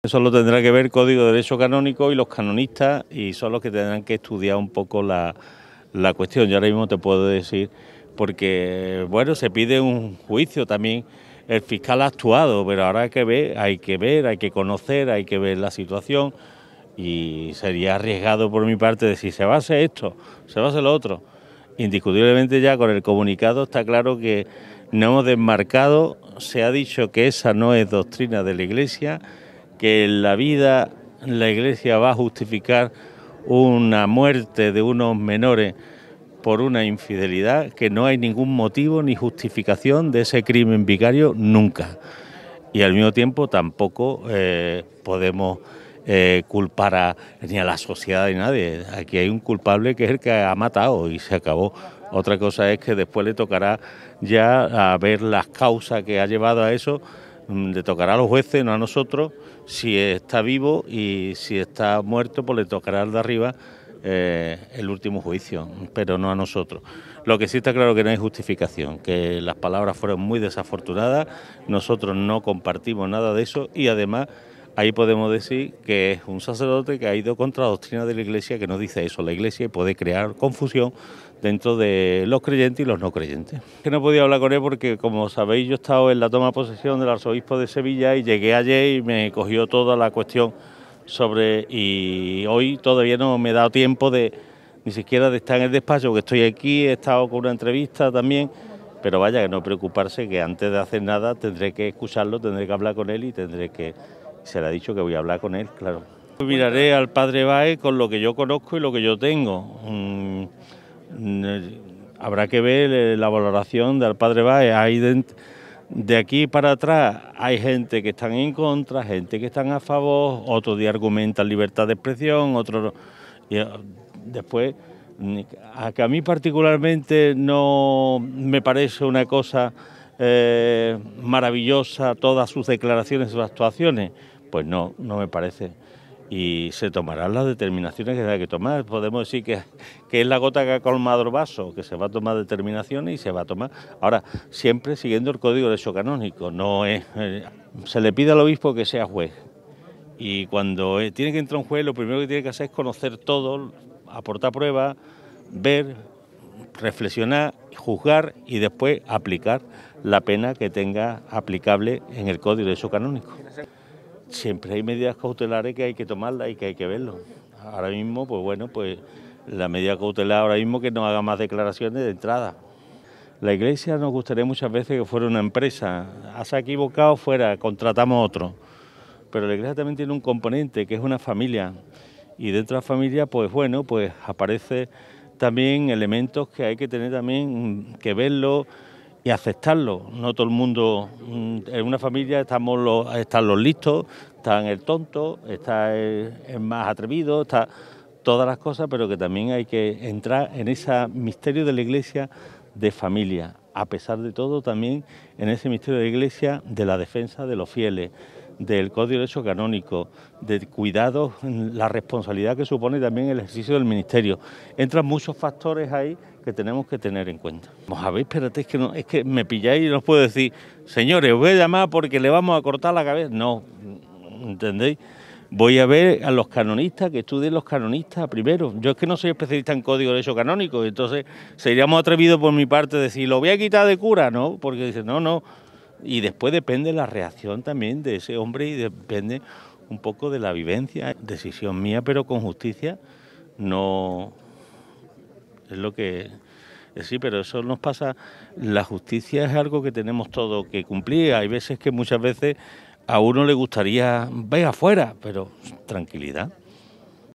Eso lo tendrá que ver el Código de Derecho Canónico y los canonistas y son los que tendrán que estudiar un poco la, cuestión. Yo ahora mismo te puedo decir, porque bueno, se pide un juicio también. El fiscal ha actuado, pero ahora que ver, hay que ver, hay que conocer, hay que ver la situación y sería arriesgado por mi parte decir se va a hacer esto, se va a hacer lo otro. Indiscutiblemente ya con el comunicado está claro que no hemos desmarcado, se ha dicho que esa no es doctrina de la Iglesia que en la vida la Iglesia va a justificar una muerte de unos menores por una infidelidad, que no hay ningún motivo ni justificación de ese crimen vicario nunca. Y al mismo tiempo tampoco eh, podemos eh, culpar a, ni a la sociedad ni a nadie. Aquí hay un culpable que es el que ha matado y se acabó. Otra cosa es que después le tocará ya a ver las causas que ha llevado a eso Mm, le tocará a los jueces, no a nosotros, si está vivo y si está muerto, pues le tocará al de arriba eh, el último juicio, pero no a nosotros. Lo que sí está claro que no hay justificación, que las palabras fueron muy desafortunadas, nosotros no compartimos nada de eso y además ahí podemos decir que es un sacerdote que ha ido contra la doctrina de la Iglesia, que no dice eso. La Iglesia puede crear confusión dentro de los creyentes y los no creyentes. Que no podía hablar con él porque, como sabéis, yo he estado en la toma de posesión del arzobispo de Sevilla y llegué ayer y me cogió toda la cuestión sobre... y hoy todavía no me he dado tiempo de ni siquiera de estar en el despacho, que estoy aquí, he estado con una entrevista también, pero vaya que no preocuparse que antes de hacer nada tendré que escucharlo, tendré que hablar con él y tendré que se le ha dicho que voy a hablar con él, claro. Miraré al padre Bae con lo que yo conozco y lo que yo tengo. Mm, eh, habrá que ver eh, la valoración del padre Bae. Hay de, aquí para atrás hay gente que están en contra, gente que están a favor, otros día argumentan libertad de expresión, otros... Eh, después, mm, a a mí particularmente no me parece una cosa maravillosa todas sus declaraciones, sus actuaciones pues no, no me parece. Y se tomarán las determinaciones que hay que tomar. Podemos decir que, que es la gota que ha colmado el vaso, que se va a tomar determinaciones y se va a tomar. Ahora, siempre siguiendo el código de hecho canónico. No es, eh, se le pide al obispo que sea juez. Y cuando eh, tiene que entrar un juez, lo primero que tiene que hacer es conocer todo, aportar pruebas, ver, reflexionar, juzgar y después aplicar la pena que tenga aplicable en el código de hecho canónico siempre hay medidas cautelares que hay que tomarlas y que hay que verlo. Ahora mismo, pues bueno, pues la medida cautelar ahora mismo que no haga más declaraciones de entrada. La iglesia nos gustaría muchas veces que fuera una empresa. Ah, Has equivocado, fuera, contratamos otro. Pero la iglesia también tiene un componente que es una familia. Y dentro de la familia, pues bueno, pues aparece también elementos que hay que tener también mm, que verlo y aceptarlo. No todo el mundo, mm, en una familia estamos los, están los listos, están el tonto, está el, más atrevido, está todas las cosas, pero que también hay que entrar en ese misterio de la iglesia de familia. A pesar de todo, también en ese misterio de la iglesia de la defensa de los fieles del Código de Derecho Canónico, de cuidado, la responsabilidad que supone también el ejercicio del Ministerio. Entran muchos factores ahí que tenemos que tener en cuenta. Vamos a ver, espérate, es que, es que me pilláis y no os puedo decir, señores, os voy a llamar porque le vamos a cortar la cabeza. No, ¿entendéis? voy a ver a los canonistas, que estudien los canonistas primero. Yo es que no soy especialista en código de derecho canónico, entonces seríamos atrevidos por mi parte de decir, lo voy a quitar de cura, ¿no? Porque dicen, no, no, y después depende la reacción también de ese hombre y depende un poco de la vivencia. Decisión mía, pero con justicia, no es lo que eh, sí, pero eso nos pasa. La justicia es algo que tenemos todo que cumplir. Hay veces que muchas veces a uno le gustaría ver afuera, pero tranquilidad.